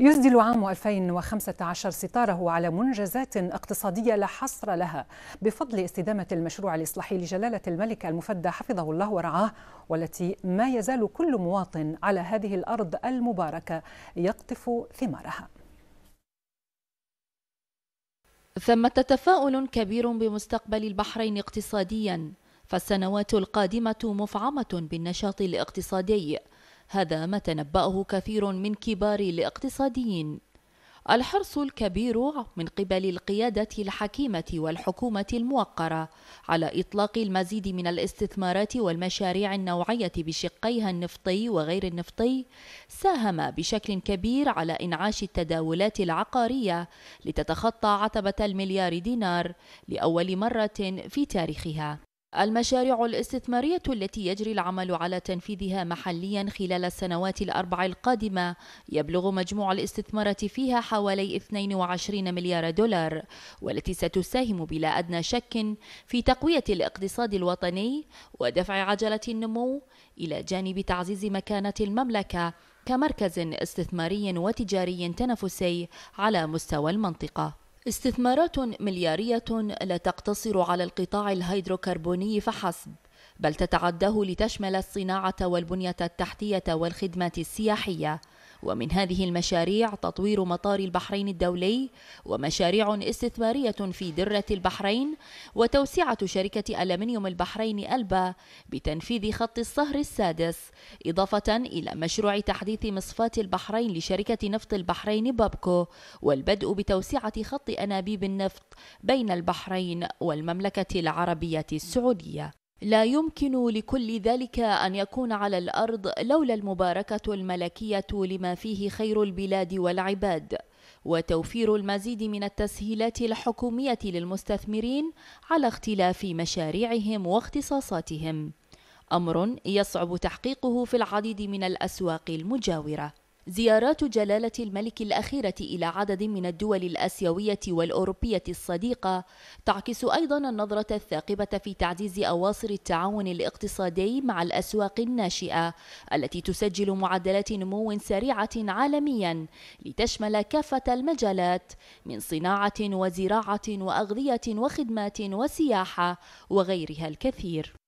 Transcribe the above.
يسدل عام 2015 ستاره على منجزات اقتصادية لا حصر لها بفضل استدامة المشروع الإصلاحي لجلالة الملك المفدى حفظه الله ورعاه والتي ما يزال كل مواطن على هذه الأرض المباركة يقطف ثمارها ثمة تفاؤل كبير بمستقبل البحرين اقتصادياً فالسنوات القادمة مفعمة بالنشاط الاقتصادي هذا ما تنبأه كثير من كبار الاقتصاديين الحرص الكبير من قبل القيادة الحكيمة والحكومة الموقرة على إطلاق المزيد من الاستثمارات والمشاريع النوعية بشقيها النفطي وغير النفطي ساهم بشكل كبير على إنعاش التداولات العقارية لتتخطى عتبة المليار دينار لأول مرة في تاريخها المشاريع الاستثمارية التي يجري العمل على تنفيذها محليا خلال السنوات الأربع القادمة يبلغ مجموع الاستثمارات فيها حوالي 22 مليار دولار والتي ستساهم بلا أدنى شك في تقوية الاقتصاد الوطني ودفع عجلة النمو إلى جانب تعزيز مكانة المملكة كمركز استثماري وتجاري تنافسي على مستوى المنطقة استثمارات مليارية لا تقتصر على القطاع الهيدروكربوني فحسب بل تتعداه لتشمل الصناعة والبنية التحتية والخدمات السياحية ومن هذه المشاريع تطوير مطار البحرين الدولي ومشاريع استثمارية في درة البحرين وتوسعة شركة ألمنيوم البحرين ألبا بتنفيذ خط الصهر السادس إضافة إلى مشروع تحديث مصفاة البحرين لشركة نفط البحرين بابكو والبدء بتوسعة خط أنابيب النفط بين البحرين والمملكة العربية السعودية لا يمكن لكل ذلك ان يكون على الارض لولا المباركه الملكيه لما فيه خير البلاد والعباد وتوفير المزيد من التسهيلات الحكوميه للمستثمرين على اختلاف مشاريعهم واختصاصاتهم امر يصعب تحقيقه في العديد من الاسواق المجاوره زيارات جلالة الملك الأخيرة إلى عدد من الدول الآسيوية والأوروبية الصديقة تعكس أيضا النظرة الثاقبة في تعزيز أواصر التعاون الاقتصادي مع الأسواق الناشئة التي تسجل معدلات نمو سريعة عالميا لتشمل كافة المجالات من صناعة وزراعة وأغذية وخدمات وسياحة وغيرها الكثير